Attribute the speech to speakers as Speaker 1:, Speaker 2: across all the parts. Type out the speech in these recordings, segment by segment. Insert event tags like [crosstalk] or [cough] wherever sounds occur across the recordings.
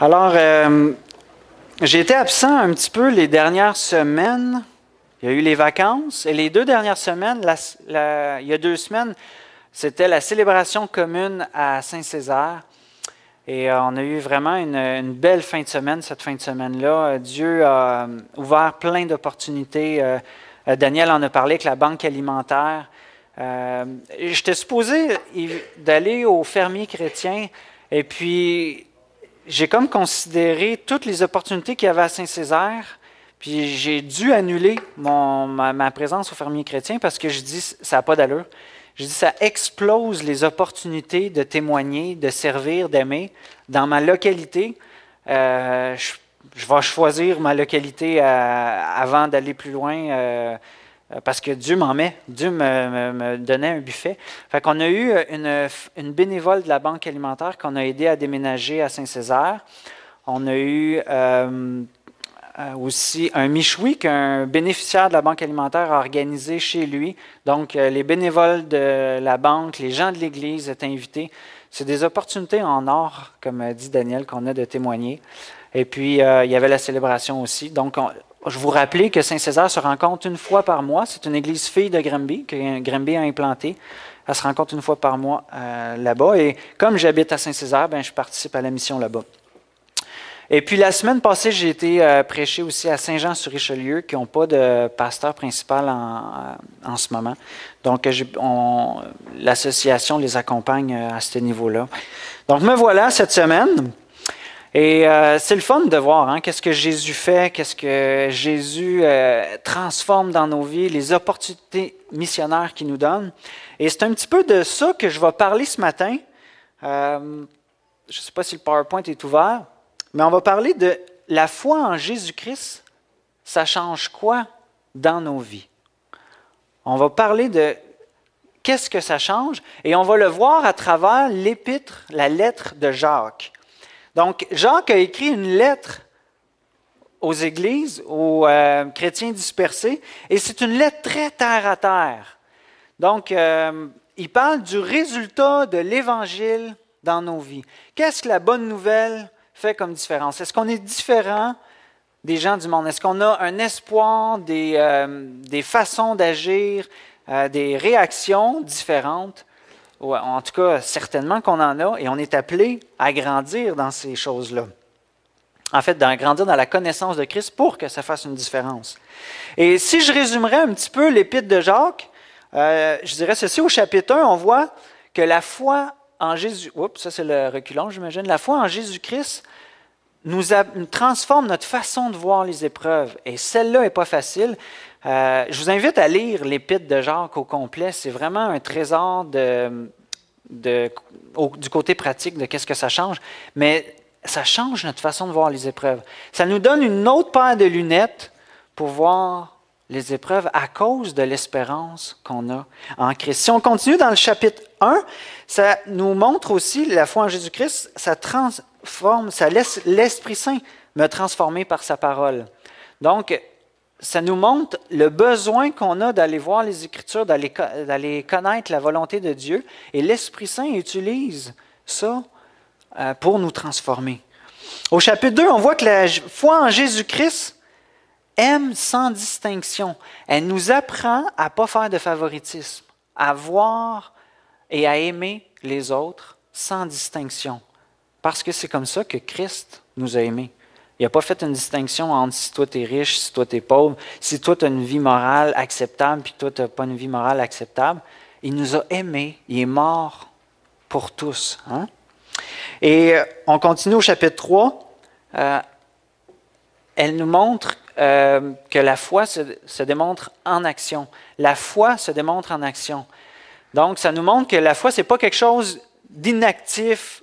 Speaker 1: Alors, euh, j'ai été absent un petit peu les dernières semaines. Il y a eu les vacances et les deux dernières semaines, il y a deux semaines, c'était la célébration commune à Saint-Césaire. Et euh, on a eu vraiment une, belle fin de semaine, cette fin de semaine-là. Euh, Dieu a ouvert plein d'opportunités. Daniel en a parlé avec la banque alimentaire. J'étais supposé d'aller au fermier chrétien. Et puis, j'ai comme considéré toutes les opportunités qu'il y avait à Saint-Césaire, puis j'ai dû annuler mon, ma, présence au fermier chrétien parce que je dis, ça n'a pas d'allure. Je dis, ça explose les opportunités de témoigner, de servir, d'aimer. Dans ma localité, euh, je, vais choisir ma localité euh, avant d'aller plus loin. Euh, euh, parce que Dieu m'en met, Dieu me, donnait un buffet. Fait qu'on a eu euh, une, bénévole de la Banque alimentaire qu'on a aidé à déménager à Saint-Césaire. On a eu euh, aussi un Michoui qu'un bénéficiaire de la Banque alimentaire a organisé chez lui. Donc, les bénévoles de la banque, les gens de l'Église étaient invités. C'est des opportunités en or, comme dit Daniel, qu'on a de témoigner. Et puis, il y avait la célébration aussi. Donc, on, je vous rappelais que Saint-Césaire se rencontre une fois par mois. C'est une église fille de Grimby que Grimby a implantée. Elle se rencontre une fois par mois euh, là-bas. Et comme j'habite à Saint-Césaire, ben, je participe à la mission là-bas. Et puis la semaine passée, j'ai été euh, prêcher aussi à Saint-Jean-sur-Richelieu, qui n'ont pas de pasteur principal en, euh, en ce moment. Donc l'association les accompagne à ce niveau-là. Donc me voilà cette semaine. Et euh, c'est le fun de voir hein, qu'est-ce que Jésus fait, qu'est-ce que Jésus euh, transforme dans nos vies, les opportunités missionnaires qu'il nous donne. Et c'est un petit peu de ça que je vais parler ce matin. Euh, je ne sais pas si le PowerPoint est ouvert, mais on va parler de la foi en Jésus-Christ, ça change quoi dans nos vies? On va parler de qu'est-ce que ça change et on va le voir à travers l'épître, la lettre de Jacques. Donc, Jacques a écrit une lettre aux églises, aux euh, chrétiens dispersés, et c'est une lettre très terre à terre. Donc, euh, il parle du résultat de l'Évangile dans nos vies. Qu'est-ce que la bonne nouvelle fait comme différence? Est-ce qu'on est différent des gens du monde? Est-ce qu'on a un espoir, des euh, façons d'agir, des réactions différentes? en tout cas certainement qu'on en a, et on est appelé à grandir dans ces choses-là. En fait, d'en grandir dans la connaissance de Christ pour que ça fasse une différence. Et si je résumerais un petit peu l'épître de Jacques, euh, je dirais ceci au chapitre 1, on voit que la foi en Jésus, oups, ça c'est le reculant, j'imagine, la foi en Jésus-Christ nous, nous transforme notre façon de voir les épreuves. Et celle-là n'est pas facile, euh, je vous invite à lire l'Épître de Jacques au complet. C'est vraiment un trésor du côté pratique de qu'est-ce que ça change. Mais ça change notre façon de voir les épreuves. Ça nous donne une autre paire de lunettes pour voir les épreuves à cause de l'espérance qu'on a en Christ. Si on continue dans le chapitre 1, ça nous montre aussi la foi en Jésus-Christ, ça transforme, ça laisse l'Esprit Saint me transformer par sa parole. Donc, ça nous montre le besoin qu'on a d'aller voir les Écritures, d'aller connaître la volonté de Dieu. Et l'Esprit Saint utilise ça euh, pour nous transformer. Au chapitre 2, on voit que la foi en Jésus-Christ aime sans distinction. Elle nous apprend à ne pas faire de favoritisme, à voir et à aimer les autres sans distinction. Parce que c'est comme ça que Christ nous a aimés. Il n'a pas fait une distinction entre si toi tu es riche, si toi tu es pauvre, si toi tu as une vie morale acceptable, puis toi tu n'as pas une vie morale acceptable. Il nous a aimés, il est mort pour tous. Hein? Et euh, on continue au chapitre 3. Euh, elle nous montre euh, que la foi se, démontre en action. La foi se démontre en action. Donc, ça nous montre que la foi, ce n'est pas quelque chose d'inactif,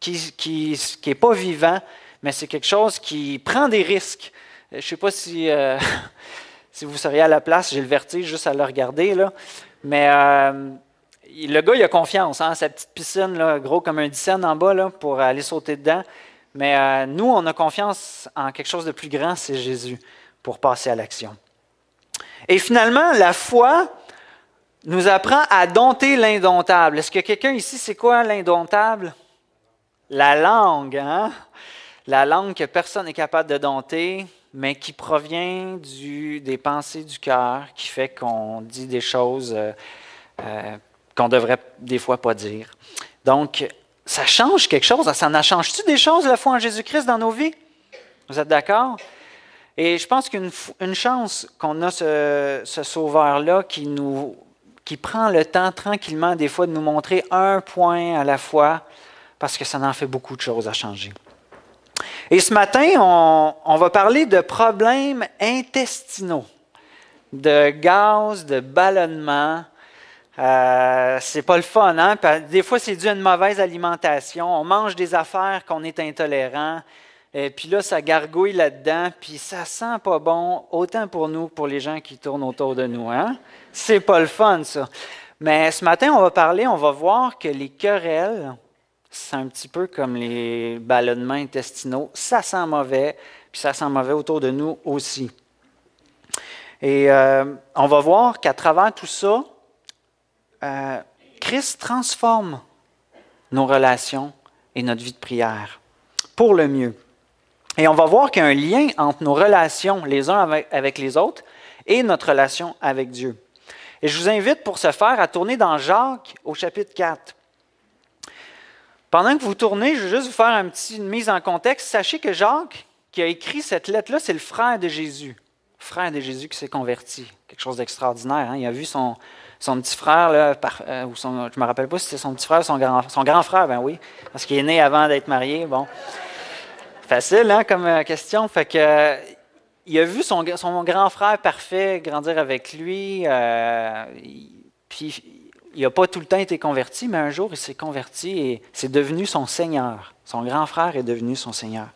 Speaker 1: qui n'est pas vivant, mais c'est quelque chose qui prend des risques. Euh, je ne sais pas si, euh, [laughs] si vous seriez à la place, j'ai le vertige juste à le regarder, là. mais euh, le gars, il a confiance, hein, cette petite piscine, gros comme un dixaine en bas, pour aller sauter dedans. Mais nous, on a confiance en quelque chose de plus grand, c'est Jésus, pour passer à l'action. Et finalement, la foi nous apprend à dompter l'indomptable. Est-ce que quelqu'un ici, c'est quoi l'indomptable? La langue, hein? La langue que personne n'est capable de dompter, mais qui provient des pensées du cœur, qui fait qu'on dit des choses euh, euh, qu'on devrait des fois pas dire. Donc, ça change quelque chose. Ça en change-tu des choses, la foi en Jésus-Christ, dans nos vies? Vous êtes d'accord? Et je pense qu'une chance qu'on a ce, sauveur-là qui prend le temps tranquillement des fois de nous montrer un point à la fois parce que ça en fait beaucoup de choses à changer. Et ce matin, on, va parler de problèmes intestinaux, de gaz, de ballonnement. Euh, c'est pas le fun, hein? Euh, des fois, c'est dû à une mauvaise alimentation. On mange des affaires qu'on est intolérant. Et puis là, ça gargouille là-dedans, puis ça sent pas bon, autant pour nous pour les gens qui tournent autour de nous. Hein? C'est pas le fun, ça. Mais ce matin, on va parler, on va voir que les querelles, c'est un petit peu comme les ballonnements intestinaux. Ça sent mauvais, puis ça sent mauvais autour de nous aussi. Et euh, on va voir qu'à travers tout ça, euh, Christ transforme nos relations et notre vie de prière pour le mieux. Et on va voir qu'il y a un lien entre nos relations les uns avec les autres et notre relation avec Dieu. Et je vous invite pour ce faire à tourner dans Jacques au chapitre 4. Pendant que vous tournez, je vais juste vous faire un petit, mise en contexte. Sachez que Jacques, qui a écrit cette lettre-là, c'est le frère de Jésus. frère de Jésus qui s'est converti. Quelque chose d'extraordinaire. Hein. Il a vu son, son petit frère, là, euh, ou son, je ne me rappelle pas si c'était son petit frère ou son grand, son grand frère, ben oui, parce qu'il est né avant d'être marié. Bon. Facile, hein, comme euh, question. Fait que, il a vu son, son, grand frère parfait grandir avec lui. Euh, puis il n'a pas tout le temps été converti, mais un jour, il s'est converti et c'est devenu son Seigneur. Son grand frère est devenu son Seigneur.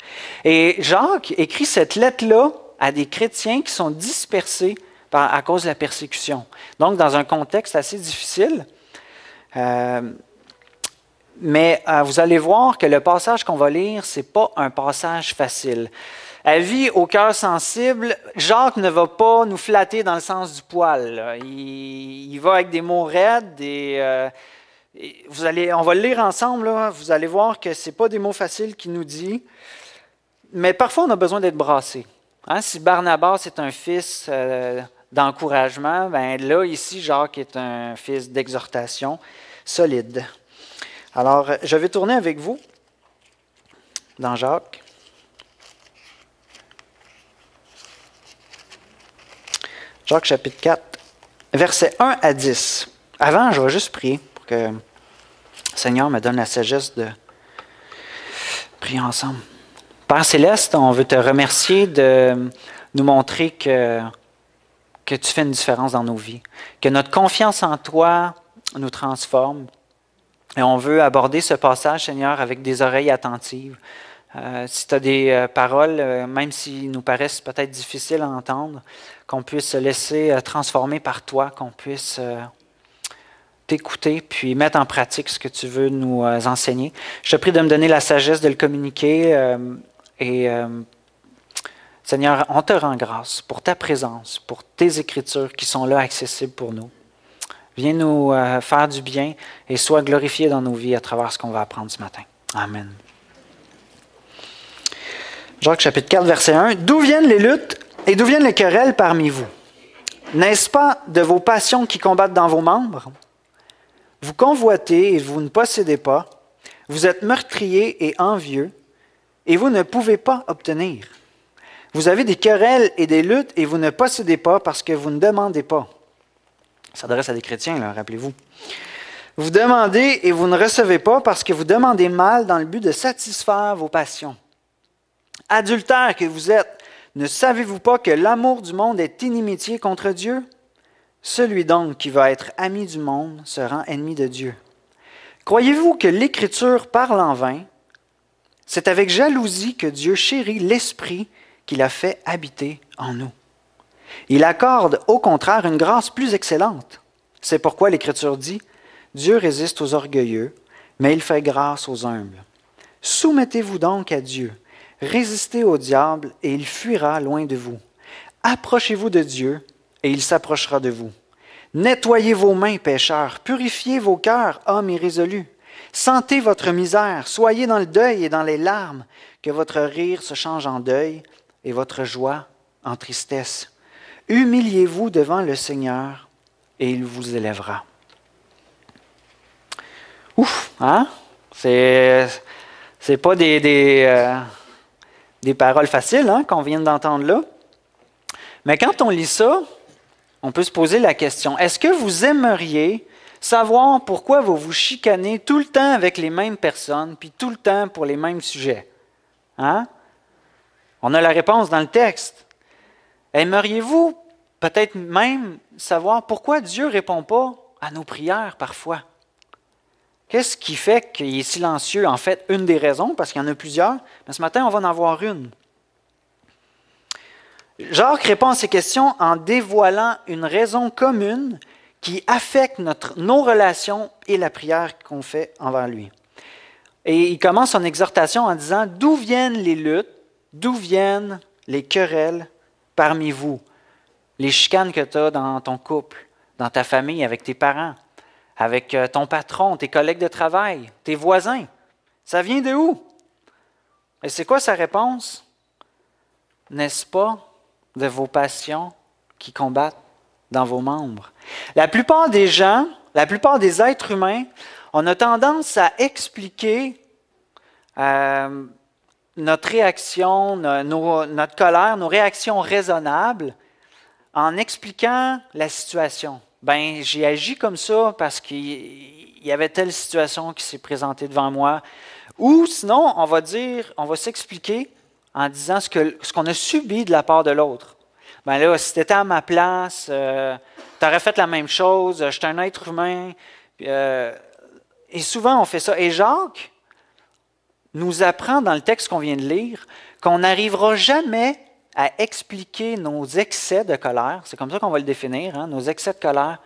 Speaker 1: Et Jacques écrit cette lettre-là à des chrétiens qui sont dispersés à cause de la persécution. Donc, dans un contexte assez difficile. Euh, mais euh, vous allez voir que le passage qu'on va lire, ce n'est pas un passage facile. Elle vie, au cœur sensible. Jacques ne va pas nous flatter dans le sens du poil. Il, va avec des mots raides, euh, Et, vous allez, on va le lire ensemble. Vous allez voir que ce pas des mots faciles qu'il nous dit. Mais parfois, on a besoin d'être brassé. Hein. Si Barnabas est un fils euh, d'encouragement, ben là, ici, Jacques est un fils d'exhortation solide. Alors, je vais tourner avec vous dans Jacques. Jacques chapitre 4, versets 1 à 10. Avant, je vais juste prier pour que le Seigneur me donne la sagesse de prier ensemble. Père céleste, on veut te remercier de nous montrer que, que tu fais une différence dans nos vies, que notre confiance en toi nous transforme. Et on veut aborder ce passage, Seigneur, avec des oreilles attentives, euh, si tu as des euh, paroles, euh, même s'ils nous paraissent peut-être difficiles à entendre, qu'on puisse se laisser transformer par toi, qu'on puisse t'écouter, puis mettre en pratique ce que tu veux nous enseigner. Je te prie de me donner la sagesse de le communiquer et Seigneur, on te rend grâce pour ta présence, pour tes écritures qui sont là accessibles pour nous. Viens nous faire du bien et sois glorifié dans nos vies à travers ce qu'on va apprendre ce matin. Amen. Jacques chapitre 4, verset 1. D'où viennent les luttes et d'où viennent les querelles parmi vous N'est-ce pas de vos passions qui combattent dans vos membres Vous convoitez et vous ne possédez pas, vous êtes meurtrier et envieux, et vous ne pouvez pas obtenir. Vous avez des querelles et des luttes et vous ne possédez pas parce que vous ne demandez pas. Ça s'adresse à des chrétiens, là, rappelez-vous. Vous demandez et vous ne recevez pas parce que vous demandez mal dans le but de satisfaire vos passions. « Adultère que vous êtes, ne savez-vous pas que l'amour du monde est inimitié contre Dieu? Celui donc qui va être ami du monde sera ennemi de Dieu. Croyez-vous que l'Écriture parle en vain? C'est avec jalousie que Dieu chérit l'Esprit qu'il a fait habiter en nous. Il accorde au contraire une grâce plus excellente. C'est pourquoi l'Écriture dit, Dieu résiste aux orgueilleux, mais il fait grâce aux humbles. Soumettez-vous donc à Dieu. Résistez au diable et il fuira loin de vous. Approchez-vous de Dieu et il s'approchera de vous. Nettoyez vos mains, pécheurs, purifiez vos cœurs, hommes irrésolus. Sentez votre misère, soyez dans le deuil et dans les larmes, que votre rire se change en deuil et votre joie en tristesse. Humiliez-vous devant le Seigneur et il vous élèvera. Ouf, hein? C'est, pas des, euh, des paroles faciles hein, qu'on vient d'entendre là. Mais quand on lit ça, on peut se poser la question, est-ce que vous aimeriez savoir pourquoi vous vous chicanez tout le temps avec les mêmes personnes, puis tout le temps pour les mêmes sujets? Hein? On a la réponse dans le texte. Aimeriez-vous peut-être même savoir pourquoi Dieu ne répond pas à nos prières parfois? Qu'est-ce qui fait qu'il est silencieux? En fait, une des raisons, parce qu'il y en a plusieurs, mais ce matin, on va en avoir une. Jacques répond à ces questions en dévoilant une raison commune qui affecte notre, nos relations et la prière qu'on fait envers lui. Et il commence son exhortation en disant, d'où viennent les luttes, d'où viennent les querelles parmi vous, les chicanes que tu as dans ton couple, dans ta famille, avec tes parents, avec euh, ton patron, tes collègues de travail, tes voisins. Ça vient de où? Et c'est quoi sa réponse? N'est-ce pas de vos passions qui combattent dans vos membres? La plupart des gens, la plupart des êtres humains, on a tendance à expliquer euh, notre réaction, notre colère, nos réactions raisonnables en expliquant la situation ben j'ai agi comme ça parce qu'il y avait telle situation qui s'est présentée devant moi. Ou sinon, on va dire, on va s'expliquer en disant ce qu'on ce a subi de la part de l'autre. Ben là, si tu étais à ma place, euh, tu aurais fait la même chose, je suis un être humain. Euh, et souvent, on fait ça. Et Jacques nous apprend dans le texte qu'on vient de lire qu'on n'arrivera jamais à expliquer nos excès de colère, c'est comme ça qu'on va le définir, hein, nos excès de colère,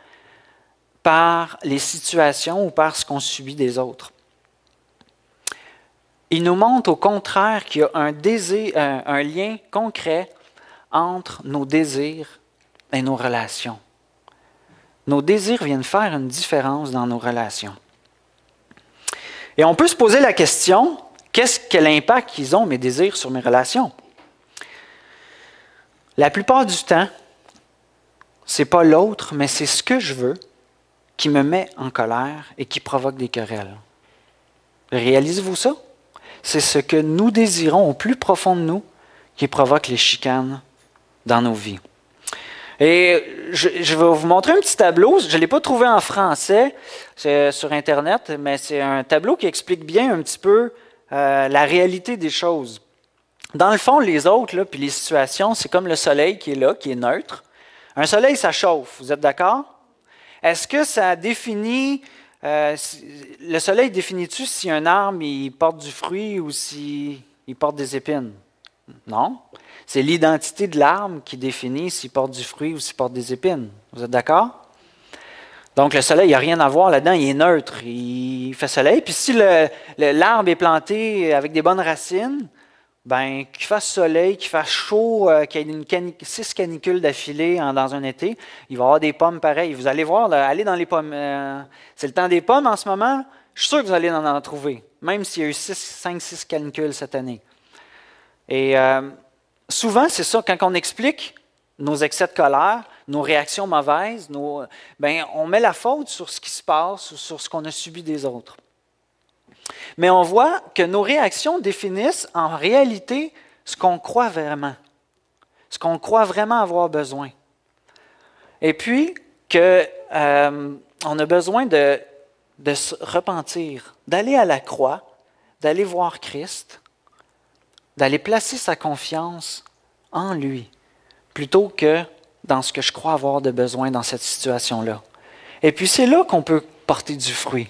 Speaker 1: par les situations ou par ce qu'on subit des autres. Il nous montre au contraire qu'il y a un, désir, un, lien concret entre nos désirs et nos relations. Nos désirs viennent faire une différence dans nos relations. Et on peut se poser la question, qu'est-ce quel l'impact qu'ils ont mes désirs sur mes relations? La plupart du temps, c'est pas l'autre, mais c'est ce que je veux qui me met en colère et qui provoque des querelles. Réalisez-vous ça? C'est ce que nous désirons au plus profond de nous qui provoque les chicanes dans nos vies. Et je, vais vous montrer un petit tableau. Je ne l'ai pas trouvé en français euh, sur Internet, mais c'est un tableau qui explique bien un petit peu euh, la réalité des choses. Dans le fond, les autres, puis les situations, c'est comme le soleil qui est là, qui est neutre. Un soleil, ça chauffe, vous êtes d'accord? Est-ce que ça définit. Euh, le soleil définit-tu si un arbre il porte du fruit ou s'il il porte des épines? Non. C'est l'identité de l'arbre qui définit s'il porte du fruit ou s'il porte des épines. Vous êtes d'accord? Donc le soleil, il n'y a rien à voir là-dedans, il est neutre, il fait soleil. Puis si l'arbre est planté avec des bonnes racines, ben, qu'il fasse soleil, qu'il fasse chaud, euh, qu'il y ait six canicules d'affilée dans un été, il va y avoir des pommes pareilles. Vous allez voir, allez dans les pommes. Euh, c'est le temps des pommes en ce moment. Je suis sûr que vous allez en, en trouver, même s'il y a eu cinq, six canicules cette année. Et euh, souvent, c'est ça, quand on explique nos excès de colère, nos réactions mauvaises, nos, ben, on met la faute sur ce qui se passe ou sur ce qu'on a subi des autres mais on voit que nos réactions définissent en réalité ce qu'on croit vraiment, ce qu'on croit vraiment avoir besoin. Et puis, que, euh, on a besoin de, de se repentir, d'aller à la croix, d'aller voir Christ, d'aller placer sa confiance en lui, plutôt que dans ce que je crois avoir de besoin dans cette situation-là. Et puis c'est là qu'on peut porter du fruit.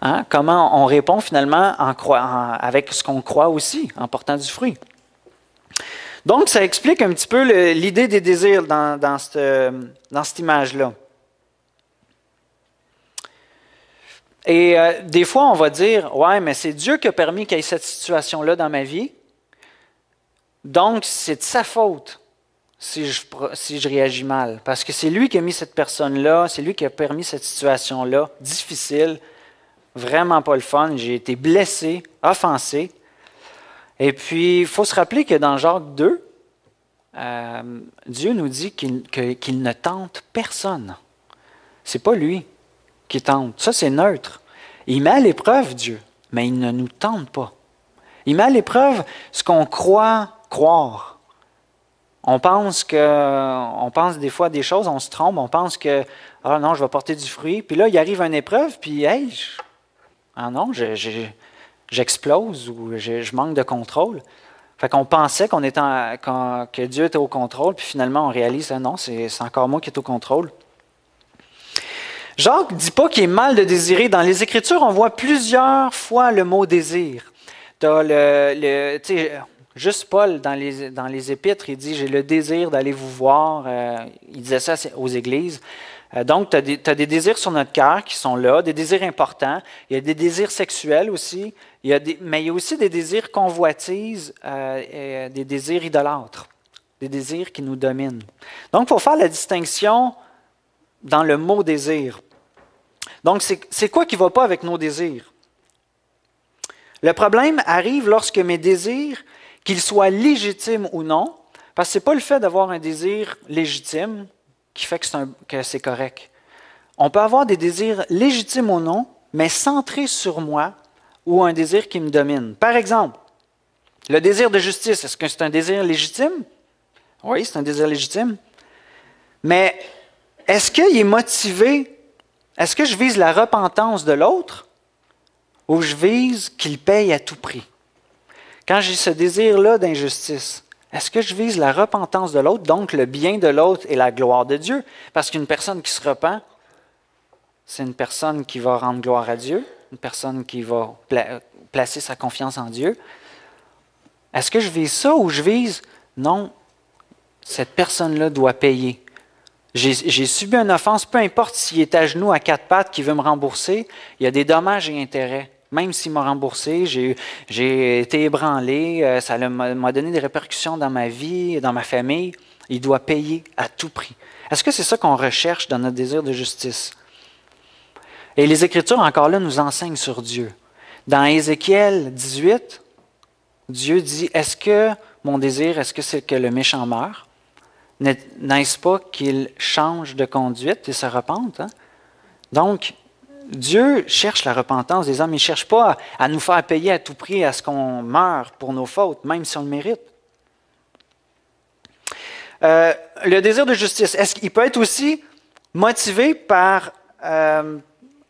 Speaker 1: Hein? Comment on répond finalement avec ce qu'on croit aussi, en portant du fruit. Donc, ça explique un petit peu l'idée des désirs dans, cette, image-là. Et euh, des fois, on va dire, ouais, mais c'est Dieu qui a permis qu'il y ait cette situation-là dans ma vie. Donc, c'est de sa faute si je réagis mal. Parce que c'est lui qui a mis cette personne-là, c'est lui qui a permis cette situation-là difficile vraiment pas le fun. J'ai été blessé, offensé. Et puis, il faut se rappeler que dans Jacques euh, 2, Dieu nous dit qu'il ne tente personne. C'est pas lui qui tente. Ça, c'est neutre. Il met à l'épreuve Dieu, mais il ne nous tente pas. Il met à l'épreuve ce qu'on croit croire. On pense que, on pense des fois des choses, on se trompe, on pense que, ah non, je vais porter du fruit. Puis là, il arrive une épreuve, puis ah non, j'explose ou je manque de contrôle. Fait qu'on pensait qu'on était que Dieu était au contrôle, puis finalement on réalise, ah non, c'est encore moi qui est au contrôle. Jacques ne dit pas qu'il est mal de désirer. Dans les Écritures, on voit plusieurs fois le mot désir. le, juste Paul, dans les, dans les Épîtres, il dit J'ai le désir d'aller vous voir. Euh, il disait ça aux églises. Euh, donc, tu as, des désirs sur notre cœur qui sont là, des désirs importants. Il y a des désirs sexuels aussi, il a des, mais il y a aussi des désirs convoitises, euh, des désirs idolâtres, des désirs qui nous dominent. Donc, il faut faire la distinction dans le mot désir. Donc, c'est quoi qui ne va pas avec nos désirs? Le problème arrive lorsque mes désirs, qu'ils soient légitimes ou non, parce que ce n'est pas le fait d'avoir un désir légitime qui fait que c'est correct. On peut avoir des désirs légitimes ou non, mais centrés sur moi ou un désir qui me domine. Par exemple, le désir de justice, est-ce que c'est un désir légitime? Oui, c'est un désir légitime. Mais est-ce qu'il est motivé? Est-ce que je vise la repentance de l'autre ou je vise qu'il paye à tout prix? Quand j'ai ce désir-là d'injustice, est-ce que je vise la repentance de l'autre, donc le bien de l'autre et la gloire de Dieu? Parce qu'une personne qui se repent, c'est une personne qui va rendre gloire à Dieu, une personne qui va placer sa confiance en Dieu. Est-ce que je vise ça ou je vise, non, cette personne-là doit payer. J'ai subi une offense, peu importe s'il est à genoux à quatre pattes, qui veut me rembourser, il y a des dommages et intérêts. Même s'il m'a remboursé, j'ai été ébranlé, euh, ça m'a donné des répercussions dans ma vie, dans ma famille. Il doit payer à tout prix. Est-ce que c'est ça qu'on recherche dans notre désir de justice? Et les Écritures, encore là, nous enseignent sur Dieu. Dans Ézéchiel 18, Dieu dit, est-ce que mon désir, est-ce que c'est que le méchant meure? N'est-ce pas qu'il change de conduite et se repente? Hein? Donc, Dieu cherche la repentance des hommes. Il ne cherche pas à, nous faire payer à tout prix à ce qu'on meure pour nos fautes, même si on le mérite. Euh, le désir de justice, est-ce qu'il peut être aussi motivé par euh,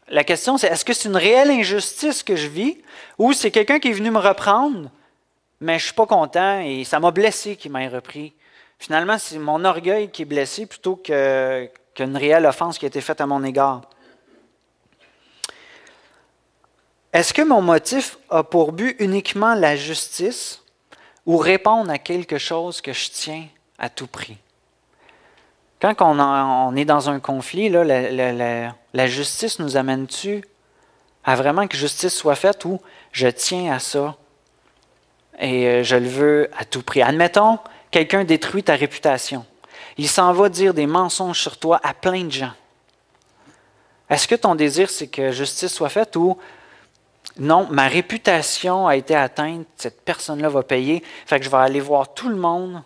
Speaker 1: la question, c'est est-ce que c'est une réelle injustice que je vis ou c'est quelqu'un qui est venu me reprendre, mais je ne suis pas content et ça m'a blessé qu'il m'ait repris. Finalement, c'est mon orgueil qui est blessé plutôt qu'une réelle offense qui a été faite à mon égard. Est-ce que mon motif a pour but uniquement la justice ou répondre à quelque chose que je tiens à tout prix? Quand on, est dans un conflit, la, la justice nous amène-tu à vraiment que justice soit faite ou je tiens à ça et euh, je le veux à tout prix? Admettons, quelqu'un détruit ta réputation. Il s'en va dire des mensonges sur toi à plein de gens. Est-ce que ton désir, c'est que justice soit faite ou non, ma réputation a été atteinte, cette personne-là va payer, fait que je vais aller voir tout le monde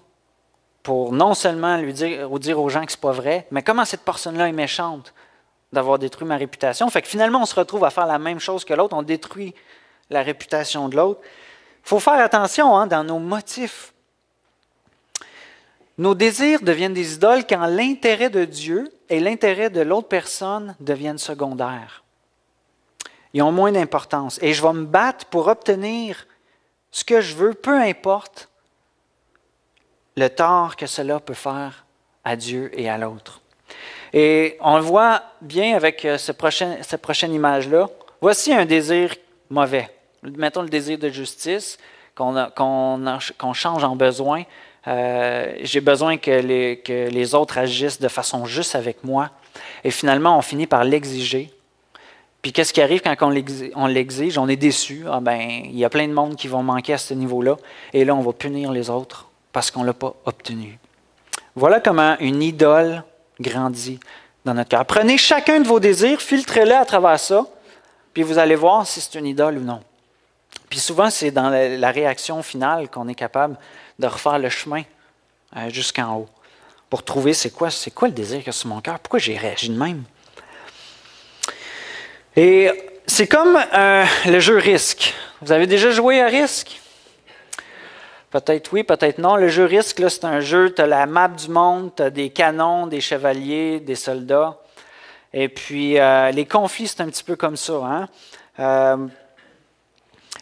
Speaker 1: pour non seulement lui dire, ou dire aux gens que c'est pas vrai, mais comment cette personne-là est méchante d'avoir détruit ma réputation. Fait que finalement, on se retrouve à faire la même chose que l'autre, on détruit la réputation de l'autre. Il faut faire attention hein, dans nos motifs. Nos désirs deviennent des idoles quand l'intérêt de Dieu et l'intérêt de l'autre personne deviennent secondaires. Ils ont moins d'importance. Et je vais me battre pour obtenir ce que je veux, peu importe le tort que cela peut faire à Dieu et à l'autre. Et on le voit bien avec euh, cette prochaine image-là. Voici un désir mauvais. Mettons le désir de justice qu'on change en besoin. Euh, j'ai besoin que les autres agissent de façon juste avec moi. Et finalement, on finit par l'exiger puis qu'est-ce qui arrive quand on l'exige? On est déçu. Ah ben, il y a plein de monde qui vont manquer à ce niveau-là. Et là, on va punir les autres parce qu'on ne l'a pas obtenu. Voilà comment une idole grandit dans notre cœur. Prenez chacun de vos désirs, filtrez-les à travers ça, puis vous allez voir si c'est une idole ou non. Puis souvent, c'est dans la réaction finale qu'on est capable de refaire le chemin euh, jusqu'en haut pour trouver c'est quoi, c'est quoi le désir que sur mon cœur, pourquoi j'ai réagi de même. Et c'est comme euh, le jeu risque. Vous avez déjà joué à risque? Peut-être oui, peut-être non. Le jeu risque, c'est un jeu, tu as la map du monde, tu as des canons, des chevaliers, des soldats. Et puis, euh, les conflits, c'est un petit peu comme ça. Hein? Euh,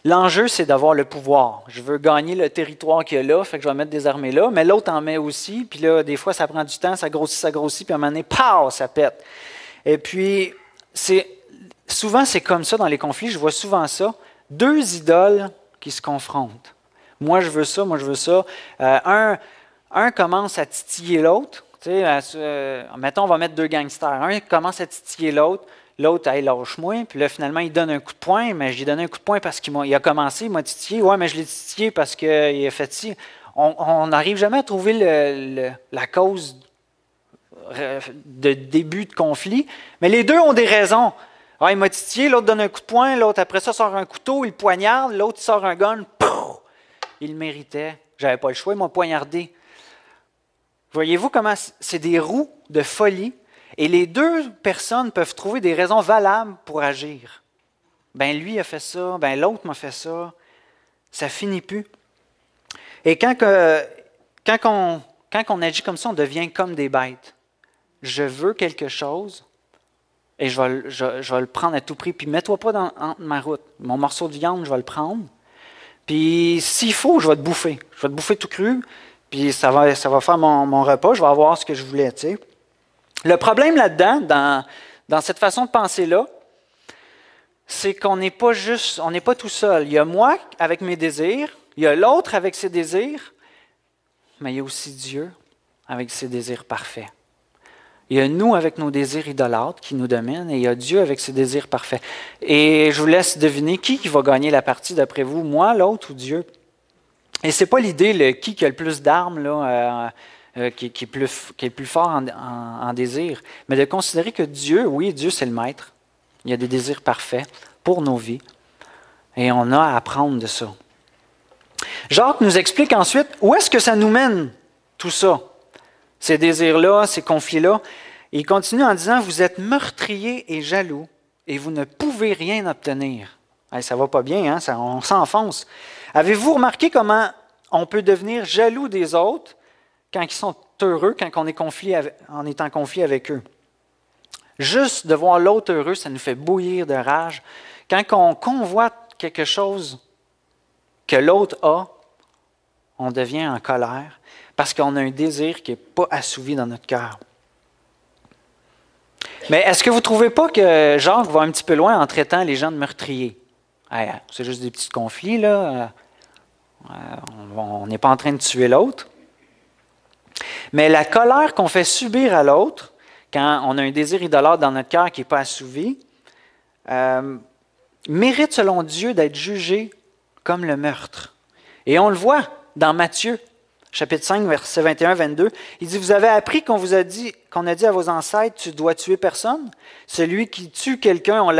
Speaker 1: l'enjeu, c'est d'avoir le pouvoir. Je veux gagner le territoire qu'il y a là, fait que je vais mettre des armées là, mais l'autre en met aussi, puis là, des fois, ça prend du temps, ça grossit, ça grossit, puis à un moment donné, ça pète. Et puis, c'est Souvent, c'est comme ça dans les conflits, je vois souvent ça. Deux idoles qui se confrontent. Moi, je veux ça, moi, je veux ça. Euh, un, un commence à titiller l'autre. Euh, euh, mettons, on va mettre deux gangsters. Un commence à titiller l'autre. L'autre, a lâche-moi. Puis là, finalement, il donne un coup de poing, mais j'ai donné un coup de poing parce qu'il a, commencé, il m'a titillé. Ouais, mais je l'ai titillé parce qu'il a fait ci. On n'arrive jamais à trouver la cause de début de conflit, mais les deux ont des raisons. Ah, il m'a titillé, l'autre donne un coup de poing, l'autre après ça sort un couteau, il poignarde, l'autre sort un gun, il méritait. J'avais pas le choix, il m'a poignardé. Voyez-vous comment c'est des roues de folie et les deux personnes peuvent trouver des raisons valables pour agir. Ben lui a fait ça, ben l'autre m'a fait ça. Ça finit plus. Et quand, quand, quand on agit comme ça, on devient comme des bêtes. Je veux quelque chose, et je vais, le prendre à tout prix. Puis mets-toi pas dans entre ma route. Mon morceau de viande, je vais le prendre. Puis s'il faut, je vais te bouffer. Je vais te bouffer tout cru. Puis ça va, ça va faire mon, repas. Je vais avoir ce que je voulais. Le problème là-dedans, dans, dans cette façon de penser-là, c'est qu'on n'est pas juste, on n'est pas tout seul. Il y a moi avec mes désirs, il y a l'autre avec ses désirs, mais il y a aussi Dieu avec ses désirs parfaits. Il y a nous avec nos désirs idolâtres qui nous dominent et il y a Dieu avec ses désirs parfaits. Et je vous laisse deviner qui, va gagner la partie d'après vous, moi, l'autre ou Dieu. Et c'est pas l'idée le qui a le plus d'armes euh, euh, qui, est plus, qui, est plus, fort en, désir, mais de considérer que Dieu, oui, Dieu c'est le maître. Il y a des désirs parfaits pour nos vies. Et on a à apprendre de ça. Jacques nous explique ensuite où est-ce que ça nous mène, tout ça ces désirs-là, ces conflits-là. Il continue en disant, vous êtes meurtrier et jaloux et vous ne pouvez rien obtenir. Ça ça va pas bien, hein? on s'enfonce. Avez-vous remarqué comment on peut devenir jaloux des autres quand ils sont heureux, quand on est, on est en conflit avec eux? Juste de voir l'autre heureux, ça nous fait bouillir de rage. Quand on convoite quelque chose que l'autre a, on devient en colère parce qu'on a un désir qui n'est pas assouvi dans notre cœur. Mais est-ce que vous ne trouvez pas que Jacques va un petit peu loin en traitant les gens de meurtriers? c'est juste des petits conflits, là. Euh, on n'est pas en train de tuer l'autre. Mais la colère qu'on fait subir à l'autre, quand on a un désir idolâtre dans notre cœur qui n'est pas assouvi, euh, mérite selon Dieu d'être jugé comme le meurtre. Et on le voit dans Matthieu chapitre 5, verset 21-22, il dit, Vous avez appris qu'on vous a dit, qu'on a dit à vos ancêtres, tu dois tuer personne. Celui qui tue quelqu'un, on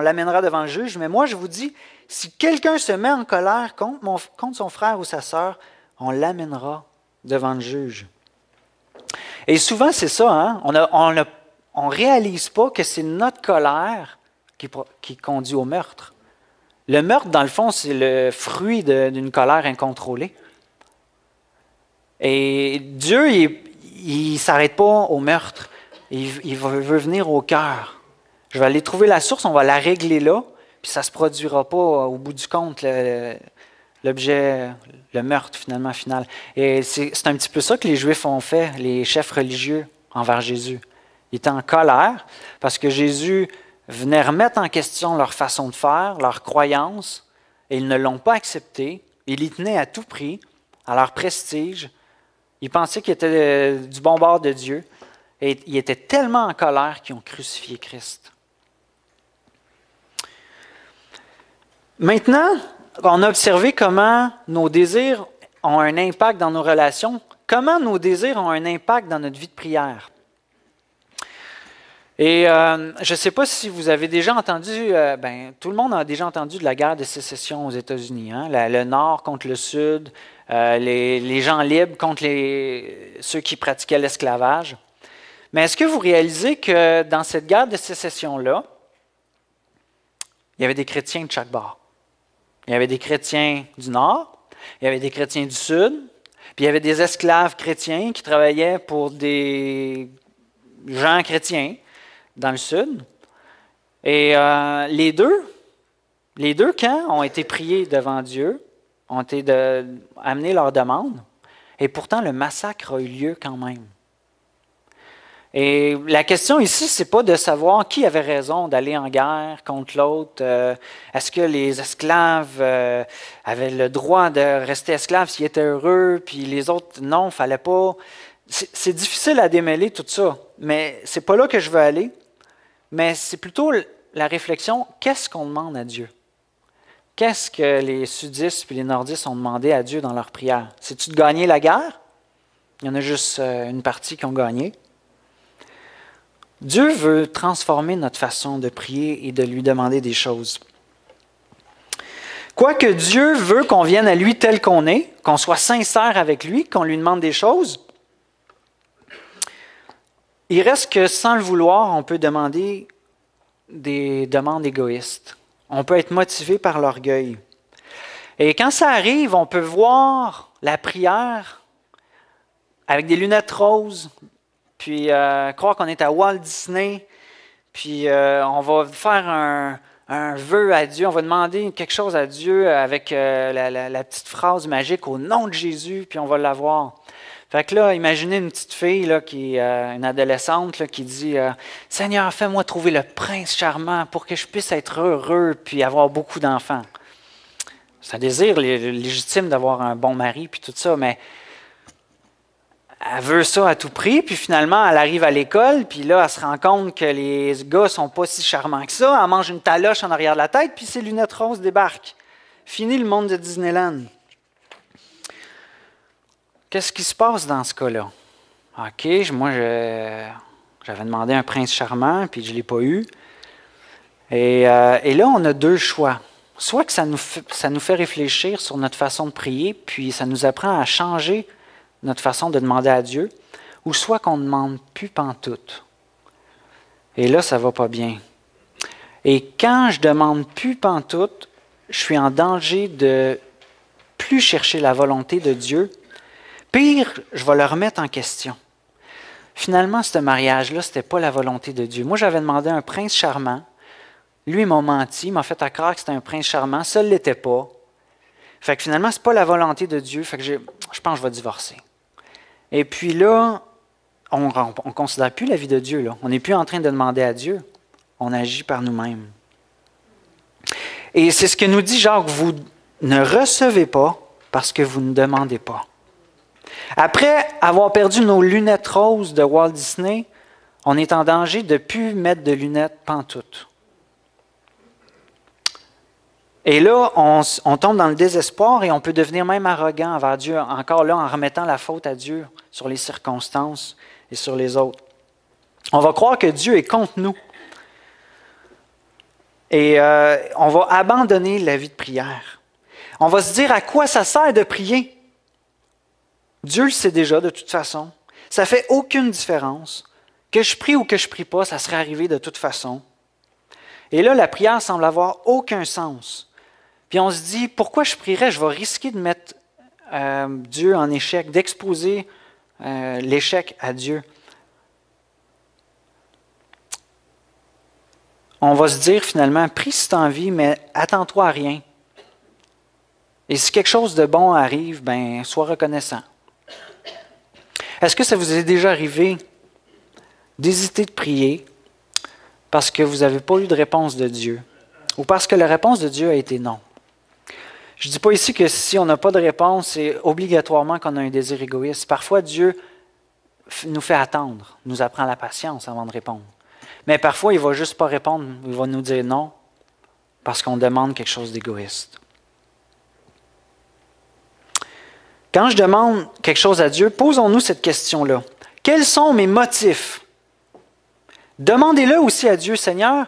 Speaker 1: l'amènera devant le juge. Mais moi, je vous dis, si quelqu'un se met en colère contre, son frère ou sa sœur, on l'amènera devant le juge. Et souvent, c'est ça, hein? on ne réalise pas que c'est notre colère qui, qui conduit au meurtre. Le meurtre, dans le fond, c'est le fruit d'une colère incontrôlée. Et Dieu, il ne s'arrête pas au meurtre. Il, il veut venir au cœur. Je vais aller trouver la source, on va la régler là, puis ça ne se produira pas au bout du compte, l'objet, le, meurtre finalement final. Et c'est un petit peu ça que les Juifs ont fait, les chefs religieux envers Jésus. Ils étaient en colère parce que Jésus venait remettre en question leur façon de faire, leur croyance, et ils ne l'ont pas accepté. Ils y tenaient à tout prix, à leur prestige, ils pensaient qu'ils était euh, du bon bord de Dieu. Et ils étaient tellement en colère qu'ils ont crucifié Christ. Maintenant, on a observé comment nos désirs ont un impact dans nos relations, comment nos désirs ont un impact dans notre vie de prière. Et euh, je ne sais pas si vous avez déjà entendu, euh, ben, tout le monde a déjà entendu de la guerre de sécession aux États-Unis, hein? le Nord contre le Sud, euh, les, gens libres contre ceux qui pratiquaient l'esclavage. Mais est-ce que vous réalisez que dans cette guerre de sécession-là, il y avait des chrétiens de chaque bord? Il y avait des chrétiens du nord, il y avait des chrétiens du sud, puis il y avait des esclaves chrétiens qui travaillaient pour des gens chrétiens dans le sud. Et euh, les deux, les deux camps ont été priés devant Dieu ont été de, amener leurs demandes, et pourtant le massacre a eu lieu quand même. Et la question ici, c'est pas de savoir qui avait raison d'aller en guerre contre l'autre. Euh, est-ce que les esclaves euh, avaient le droit de rester esclaves s'ils étaient heureux, puis les autres non, fallait pas. C'est difficile à démêler tout ça, mais c'est pas là que je veux aller. Mais c'est plutôt la réflexion qu'est-ce qu'on demande à Dieu Qu'est-ce que les sudistes et les nordistes ont demandé à Dieu dans leur prière? C'est-tu de gagner la guerre? Il y en a juste euh, une partie qui ont gagné. Dieu veut transformer notre façon de prier et de lui demander des choses. Quoique Dieu veut qu'on vienne à lui tel qu'on est, qu'on soit sincère avec lui, qu'on lui demande des choses, il reste que sans le vouloir, on peut demander des demandes égoïstes. On peut être motivé par l'orgueil. Et quand ça arrive, on peut voir la prière avec des lunettes roses, puis euh, croire qu'on est à Walt Disney, puis euh, on va faire un, vœu à Dieu, on va demander quelque chose à Dieu avec euh, la, la, petite phrase magique au nom de Jésus, puis on va l'avoir. Fait que là, imaginez une petite fille, là, qui, euh, une adolescente, qui dit euh, Seigneur, fais-moi trouver le prince charmant pour que je puisse être heureux puis avoir beaucoup d'enfants. C'est un désir légitime d'avoir un bon mari puis tout ça, mais elle veut ça à tout prix, puis finalement, elle arrive à l'école, puis là, elle se rend compte que les gars sont pas si charmants que ça. Elle mange une taloche en arrière de la tête, puis ses lunettes roses débarquent. Fini le monde de Disneyland. Qu'est-ce qui se passe dans ce cas-là? OK, moi, j'avais demandé un prince charmant, puis je ne l'ai pas eu. Euh, et, là, on a deux choix. Soit que ça nous, fait, réfléchir sur notre façon de prier, puis ça nous apprend à changer notre façon de demander à Dieu, ou soit qu'on ne demande plus pantoute. Et là, ça ne va pas bien. Et quand je demande plus pantoute, je suis en danger de plus chercher la volonté de Dieu, Pire, je vais le remettre en question. Finalement, ce mariage-là, ce n'était pas la volonté de Dieu. Moi, j'avais demandé un prince charmant. Lui, m'a menti, m'a fait croire que c'était un prince charmant. Ça ne l'était pas. Fait que finalement, ce n'est pas la volonté de Dieu. Fait que je pense que je vais divorcer. Et puis là, on ne considère plus la vie de Dieu. On n'est plus en train de demander à Dieu. On agit par nous-mêmes. Et c'est ce que nous dit Jacques, vous ne recevez pas parce que vous ne demandez pas. Après avoir perdu nos lunettes roses de Walt Disney, on est en danger de ne plus mettre de lunettes pantoute. Et là, on, tombe dans le désespoir et on peut devenir même arrogant envers Dieu, encore là en remettant la faute à Dieu sur les circonstances et sur les autres. On va croire que Dieu est contre nous. Et euh, on va abandonner la vie de prière. On va se dire à quoi ça sert de prier. Dieu le sait déjà de toute façon. Ça fait aucune différence. Que je prie ou que je prie pas, ça serait arrivé de toute façon. Et là, la prière semble avoir aucun sens. Puis on se dit, pourquoi je prierais Je vais risquer de mettre euh, Dieu en échec, d'exposer euh, l'échec à Dieu. On va se dire finalement, prie si tu envie, mais attends-toi à rien. Et si quelque chose de bon arrive, ben, sois reconnaissant. Est-ce que ça vous est déjà arrivé d'hésiter de prier parce que vous n'avez pas eu de réponse de Dieu ou parce que la réponse de Dieu a été non? Je ne dis pas ici que si on n'a pas de réponse, c'est obligatoirement qu'on a un désir égoïste. Parfois, Dieu nous fait attendre, nous apprend la patience avant de répondre. Mais parfois, il ne va juste pas répondre, il va nous dire non parce qu'on demande quelque chose d'égoïste. Quand je demande quelque chose à Dieu, posons-nous cette question-là. Quels sont mes motifs? Demandez-le aussi à Dieu, Seigneur,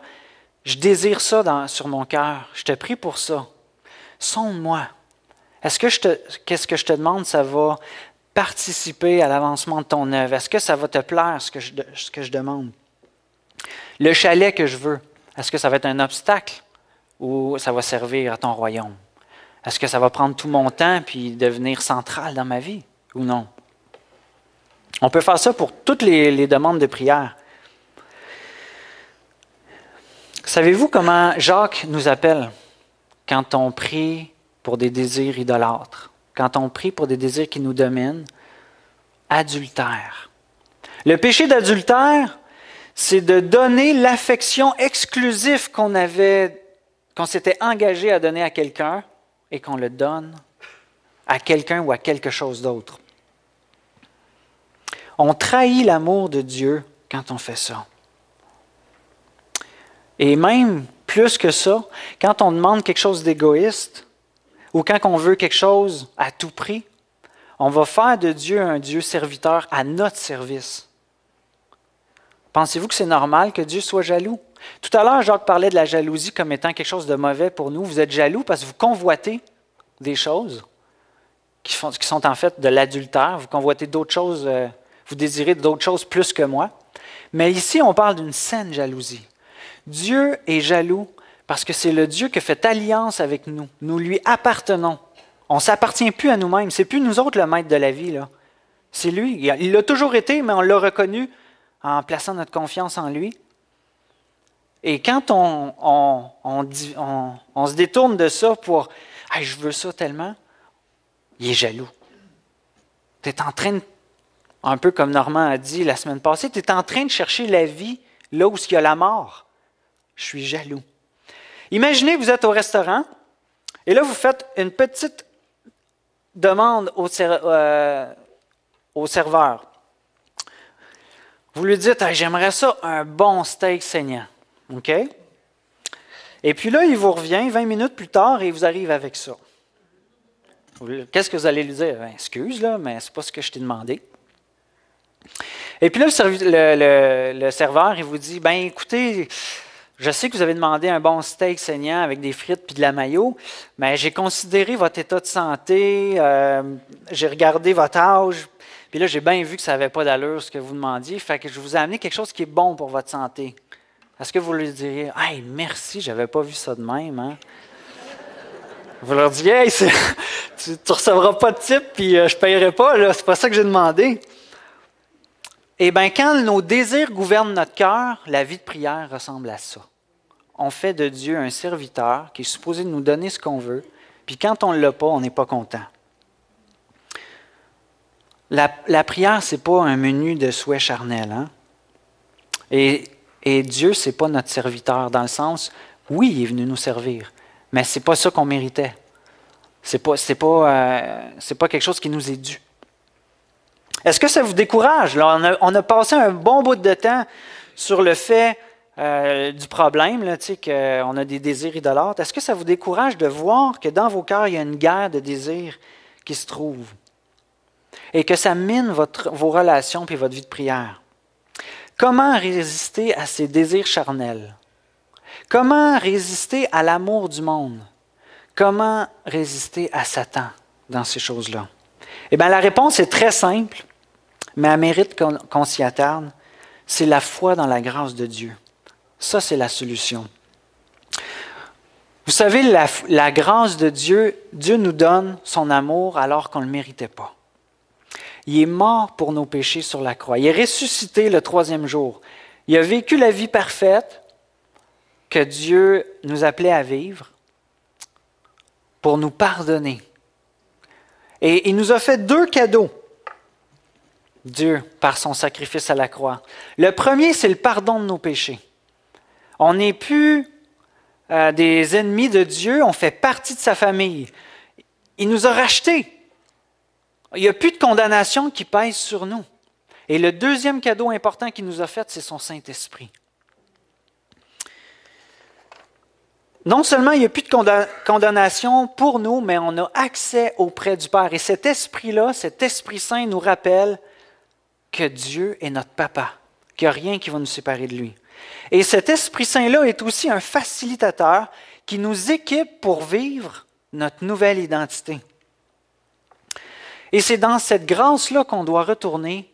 Speaker 1: je désire ça sur mon cœur, je te prie pour ça. Sonde-moi. Est-ce que je te, qu'est-ce que je te demande, ça va participer à l'avancement de ton œuvre? Est-ce que ça va te plaire, ce que je, ce que je demande? Le chalet que je veux, est-ce que ça va être un obstacle ou ça va servir à ton royaume? Est-ce que ça va prendre tout mon temps puis devenir central dans ma vie ou non? On peut faire ça pour toutes les, demandes de prière. Savez-vous comment Jacques nous appelle quand on prie pour des désirs idolâtres, quand on prie pour des désirs qui nous dominent? Adultère. Le péché d'adultère, c'est de donner l'affection exclusive qu'on avait, qu'on s'était engagé à donner à quelqu'un, et qu'on le donne à quelqu'un ou à quelque chose d'autre. On trahit l'amour de Dieu quand on fait ça. Et même plus que ça, quand on demande quelque chose d'égoïste ou quand on veut quelque chose à tout prix, on va faire de Dieu un Dieu serviteur à notre service. Pensez-vous que c'est normal que Dieu soit jaloux? Tout à l'heure, Jacques parlait de la jalousie comme étant quelque chose de mauvais pour nous. Vous êtes jaloux parce que vous convoitez des choses qui, sont en fait de l'adultère. Vous convoitez d'autres choses, euh, vous désirez d'autres choses plus que moi. Mais ici, on parle d'une saine jalousie. Dieu est jaloux parce que c'est le Dieu qui fait alliance avec nous. Nous lui appartenons. On ne s'appartient plus à nous-mêmes. C'est plus nous autres le maître de la vie. C'est lui. Il l'a toujours été, mais on l'a reconnu en plaçant notre confiance en lui. Et quand on, on, se détourne de ça pour je veux ça tellement, il est jaloux. Tu es en train, un peu comme Normand a dit la semaine passée, tu es en train de chercher la vie là où il y a la mort. Je suis jaloux. Imaginez, vous êtes au restaurant et là, vous faites une petite demande au, euh, serveur. Vous lui dites J'aimerais ça un bon steak saignant. OK? Et puis là, il vous revient 20 minutes plus tard et il vous arrive avec ça. Qu'est-ce que vous allez lui dire? Ben, excuse, là, mais c'est pas ce que je t'ai demandé. Et puis là, le, serveur, il vous dit, ben écoutez, je sais que vous avez demandé un bon steak saignant avec des frites puis de la mayo, mais j'ai considéré votre état de santé, euh, j'ai regardé votre âge, puis là, j'ai bien vu que ça n'avait pas d'allure ce que vous demandiez, fait que je vous ai amené quelque chose qui est bon pour votre santé. Est-ce que vous lui direz, « Hey, merci, j'avais pas vu ça de même hein? Vous leur dites, Hey, [laughs] tu ne recevras pas de type, puis euh, je ne payerai pas, là, c'est pas ça que j'ai demandé. Eh bien, quand nos désirs gouvernent notre cœur, la vie de prière ressemble à ça. On fait de Dieu un serviteur qui est supposé nous donner ce qu'on veut, puis quand on ne l'a pas, on n'est pas content. La, prière, ce n'est pas un menu de souhaits charnels. Hein? Et et Dieu, ce n'est pas notre serviteur, dans le sens, oui, il est venu nous servir, mais ce n'est pas ça qu'on méritait. Ce n'est pas, pas, euh, c'est pas quelque chose qui nous est dû. Est-ce que ça vous décourage? on, a, passé un bon bout de temps sur le fait euh, du problème, là, qu'on a des désirs idolâtres. Est-ce que ça vous décourage de voir que dans vos cœurs, il y a une guerre de désirs qui se trouve et que ça mine votre, vos relations et votre vie de prière? Comment résister à ses désirs charnels? Comment résister à l'amour du monde? Comment résister à Satan dans ces choses-là? Eh bien, la réponse est très simple, mais elle mérite qu'on s'y attarde. C'est la foi dans la grâce de Dieu. Ça, c'est la solution. Vous savez, la, la grâce de Dieu, Dieu nous donne son amour alors qu'on ne le méritait pas. Il est mort pour nos péchés sur la croix. Il est ressuscité le troisième jour. Il a vécu la vie parfaite que Dieu nous appelait à vivre pour nous pardonner. Et il nous a fait deux cadeaux, Dieu, par son sacrifice à la croix. Le premier, c'est le pardon de nos péchés. On n'est plus euh, des ennemis de Dieu, on fait partie de sa famille. Il nous a rachetés. Il n'y a plus de condamnation qui pèse sur nous. Et le deuxième cadeau important qu'il nous a fait, c'est son Saint-Esprit. Non seulement il n'y a plus de condamnation pour nous, mais on a accès auprès du Père. Et cet Esprit-là, cet Esprit Saint nous rappelle que Dieu est notre Papa, qu'il n'y a rien qui va nous séparer de lui. Et cet Esprit Saint-là est aussi un facilitateur qui nous équipe pour vivre notre nouvelle identité. Et c'est dans cette grâce-là qu'on doit retourner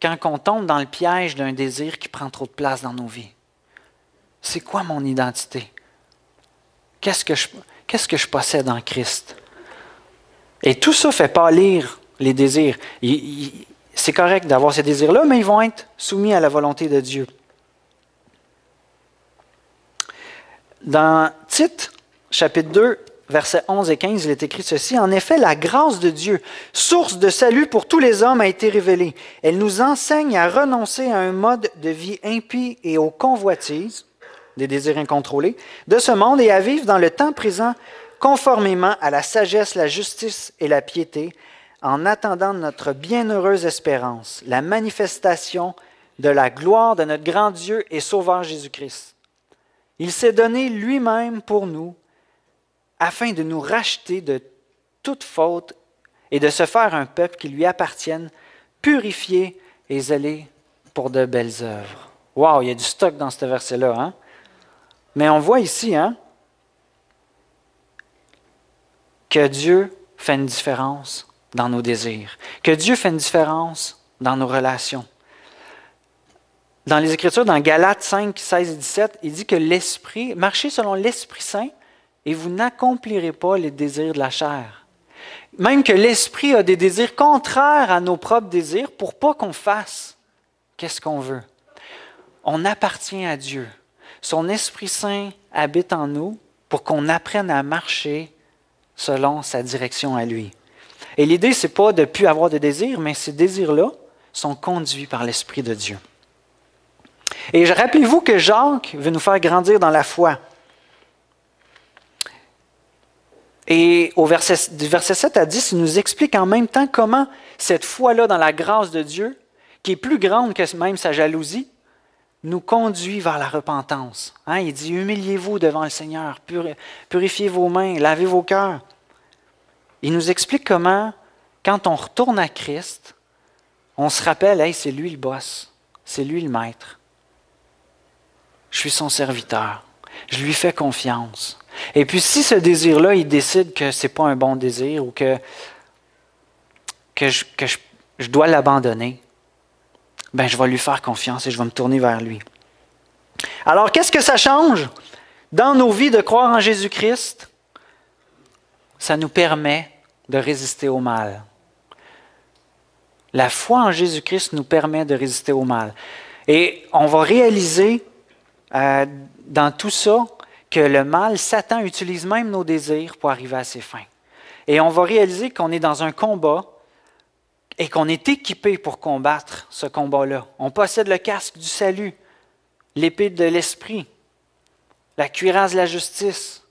Speaker 1: quand on tombe dans le piège d'un désir qui prend trop de place dans nos vies. C'est quoi mon identité? Qu'est-ce que, je, possède en Christ? Et tout ça fait pas lire les désirs. c'est correct d'avoir ces désirs-là, mais ils vont être soumis à la volonté de Dieu. Dans Tite, chapitre 2, versets 11 et 15, il est écrit ceci. En effet, la grâce de Dieu, source de salut pour tous les hommes, a été révélée. Elle nous enseigne à renoncer à un mode de vie impie et aux convoitises, des désirs incontrôlés, de ce monde et à vivre dans le temps présent conformément à la sagesse, la justice et la piété, en attendant notre bienheureuse espérance, la manifestation de la gloire de notre grand Dieu et Sauveur Jésus-Christ. Il s'est donné lui-même pour nous afin de nous racheter de toute faute et de se faire un peuple qui lui appartienne, purifié et zélé pour de belles œuvres. Waouh, il y a du stock dans ce verset-là. Hein? Mais on voit ici hein, que Dieu fait une différence dans nos désirs, que Dieu fait une différence dans nos relations. Dans les Écritures, dans Galates 5, 16 et 17, il dit que l'Esprit, marcher selon l'Esprit Saint, et vous n'accomplirez pas les désirs de la chair. Même que l'esprit a des désirs contraires à nos propres désirs pour pas qu'on fasse qu'est-ce qu'on veut. On appartient à Dieu. Son Esprit Saint habite en nous pour qu'on apprenne à marcher selon sa direction à lui. Et l'idée, c'est pas de plus avoir de désirs, mais ces désirs-là sont conduits par l'Esprit de Dieu. Et rappelez-vous que Jacques veut nous faire grandir dans la foi. Et au verset, du verset 7 à 10, il nous explique en même temps comment cette foi-là dans la grâce de Dieu, qui est plus grande que même sa jalousie, nous conduit vers la repentance. Hein, il dit, humiliez-vous devant le Seigneur, purifiez vos mains, lavez vos cœurs. Il nous explique comment, quand on retourne à Christ, on se rappelle, c'est lui le boss, c'est lui le maître. Je suis son serviteur, je lui fais confiance. Et puis si ce désir-là, il décide que ce n'est pas un bon désir ou que, je, dois l'abandonner, ben, je vais lui faire confiance et je vais me tourner vers lui. Alors, qu'est-ce que ça change dans nos vies de croire en Jésus-Christ? Ça nous permet de résister au mal. La foi en Jésus-Christ nous permet de résister au mal. Et on va réaliser euh, dans tout ça que le mal, Satan, utilise même nos désirs pour arriver à ses fins. Et on va réaliser qu'on est dans un combat et qu'on est équipé pour combattre ce combat-là. On possède le casque du salut, l'épée de l'esprit, la cuirasse de la justice,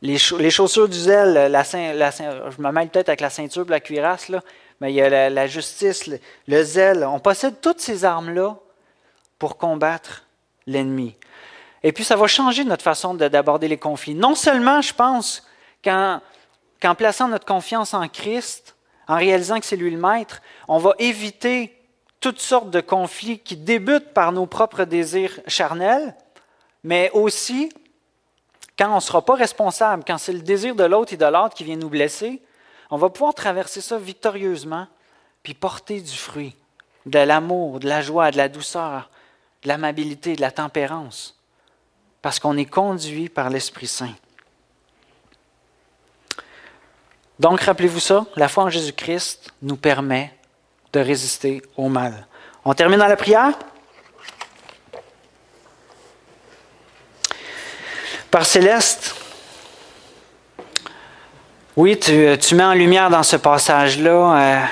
Speaker 1: les, chaussures du zèle, la je me mêle peut-être avec la ceinture de la cuirasse, là, mais il y a la, justice, le zèle. On possède toutes ces armes-là pour combattre l'ennemi. Et puis, ça va changer notre façon d'aborder les conflits. Non seulement, je pense, qu'en plaçant notre confiance en Christ, en réalisant que c'est lui le maître, on va éviter toutes sortes de conflits qui débutent par nos propres désirs charnels, mais aussi quand on ne sera pas responsable, quand c'est le désir de l'autre et de l'autre qui vient nous blesser, on va pouvoir traverser ça victorieusement, puis porter du fruit, de l'amour, de la joie, de la douceur, de l'amabilité, de la tempérance parce qu'on est conduit par l'Esprit Saint. Donc, rappelez-vous ça, la foi en Jésus-Christ nous permet de résister au mal. On termine dans la prière. Par Céleste, oui, euh, tu, mets en lumière dans ce passage-là euh,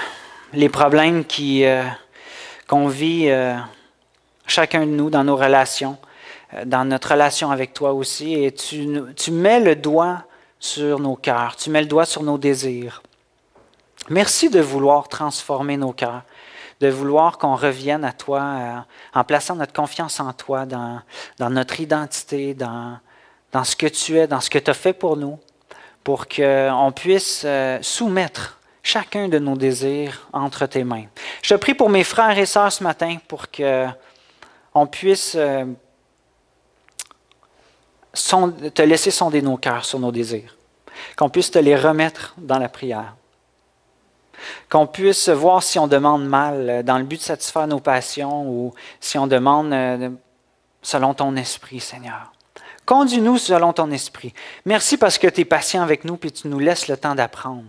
Speaker 1: les problèmes euh, qu'on vit chacun de nous dans nos relations, euh, dans notre relation avec toi aussi, et tu, tu mets le doigt sur nos cœurs, tu mets le doigt sur nos désirs. Merci de vouloir transformer nos cœurs, de vouloir qu'on revienne à toi euh, en plaçant notre confiance en toi, dans, notre identité, dans, dans ce que tu es, dans ce que tu as fait pour nous, pour qu'on euh, puisse soumettre chacun de nos désirs entre tes mains. Je prie pour mes frères et sœurs ce matin, pour qu'on puisse te laisser sonder nos cœurs sur nos désirs, qu'on puisse te les remettre dans la prière, qu'on puisse voir si on demande mal euh, dans le but de satisfaire nos passions ou si on demande euh, selon ton esprit, Seigneur. Conduis-nous selon ton esprit. Merci parce que tu es patient avec nous et tu nous laisses le temps d'apprendre.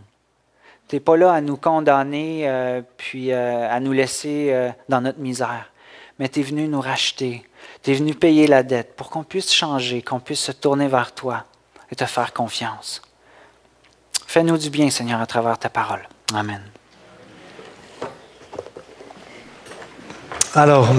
Speaker 1: Tu n'es pas là à nous condamner euh, puis à nous laisser dans notre misère, mais tu es venu nous racheter, tu es venu payer la dette pour qu'on puisse changer, qu'on puisse se tourner vers toi et te faire confiance. Fais-nous du bien, Seigneur, à travers ta parole. Amen. Alors,